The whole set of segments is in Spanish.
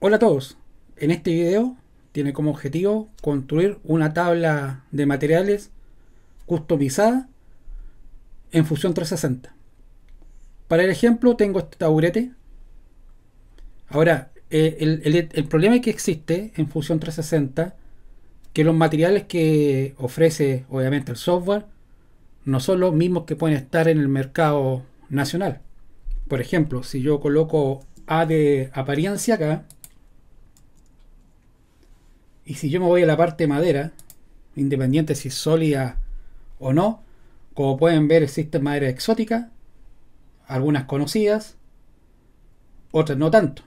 Hola a todos, en este video tiene como objetivo construir una tabla de materiales customizada en Fusión 360. Para el ejemplo tengo este taburete. Ahora, eh, el, problema es que existe en Fusión 360 que los materiales que ofrece obviamente el software no son los mismos que pueden estar en el mercado nacional. Por ejemplo, si yo coloco A de apariencia acá, y si yo me voy a la parte de madera, independiente si es sólida o no, como pueden ver existen maderas exóticas, algunas conocidas, otras no tanto.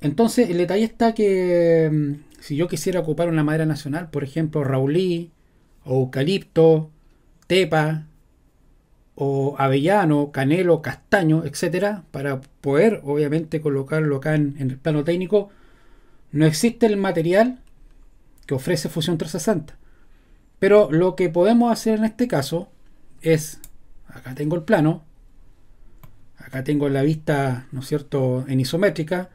Entonces el detalle está que mm, si yo quisiera ocupar una madera nacional, por ejemplo raulí, o eucalipto, tepa, o avellano, canelo, castaño, etc. para poder obviamente colocarlo acá en el plano técnico, no existe el material que ofrece fusión 360. Pero lo que podemos hacer en este caso es, acá tengo el plano, acá tengo la vista, ¿no es cierto?, en isométrica.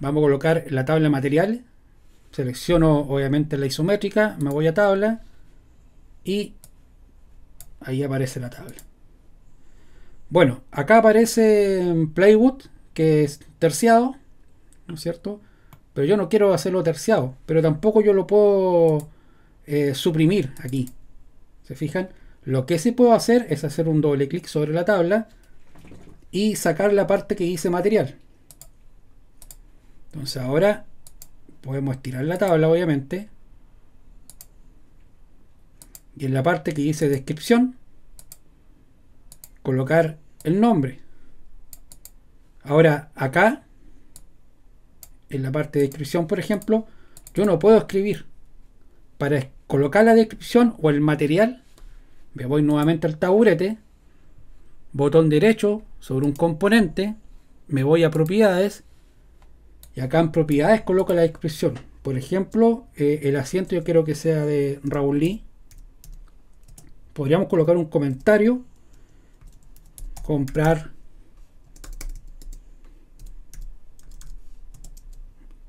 Vamos a colocar la tabla material, selecciono obviamente la isométrica, me voy a tabla y ahí aparece la tabla. Bueno, acá aparece Playwood, que es terciado, ¿no es cierto?, pero yo no quiero hacerlo terciado, pero tampoco yo lo puedo eh, suprimir aquí. ¿Se fijan? Lo que sí puedo hacer es hacer un doble clic sobre la tabla y sacar la parte que dice material. Entonces ahora podemos estirar la tabla, obviamente. Y en la parte que dice descripción, colocar el nombre. Ahora acá en la parte de descripción, por ejemplo, yo no puedo escribir. Para colocar la descripción o el material, me voy nuevamente al taburete, botón derecho sobre un componente, me voy a propiedades y acá en propiedades coloco la descripción. Por ejemplo, eh, el asiento yo quiero que sea de Raúl Lee. Podríamos colocar un comentario, comprar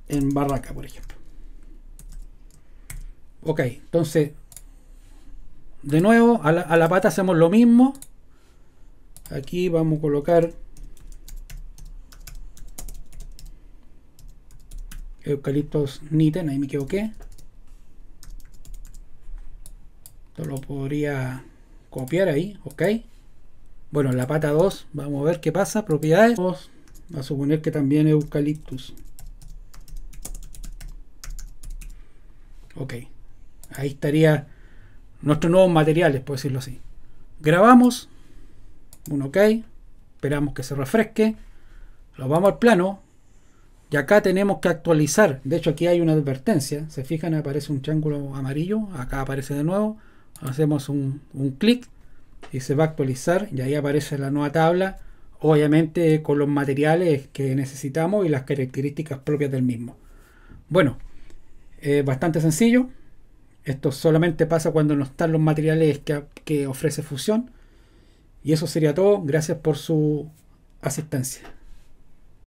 en Barraca, por ejemplo. Ok, entonces, de nuevo, a la, pata hacemos lo mismo. Aquí vamos a colocar eucaliptos niten, ahí me equivoqué. Esto lo podría copiar ahí, ok. Bueno, la pata 2, vamos a ver qué pasa, propiedades. Vamos a suponer que también eucaliptus. Ok, ahí estaría nuestros nuevos materiales, por decirlo así. Grabamos, un ok, esperamos que se refresque, lo vamos al plano, y acá tenemos que actualizar. De hecho, aquí hay una advertencia. Se fijan, aparece un triángulo amarillo. Acá aparece de nuevo. Hacemos un, un clic y se va a actualizar. Y ahí aparece la nueva tabla. Obviamente con los materiales que necesitamos y las características propias del mismo. Bueno, es bastante sencillo. Esto solamente pasa cuando no están los materiales que, que ofrece Fusión. Y eso sería todo. Gracias por su asistencia.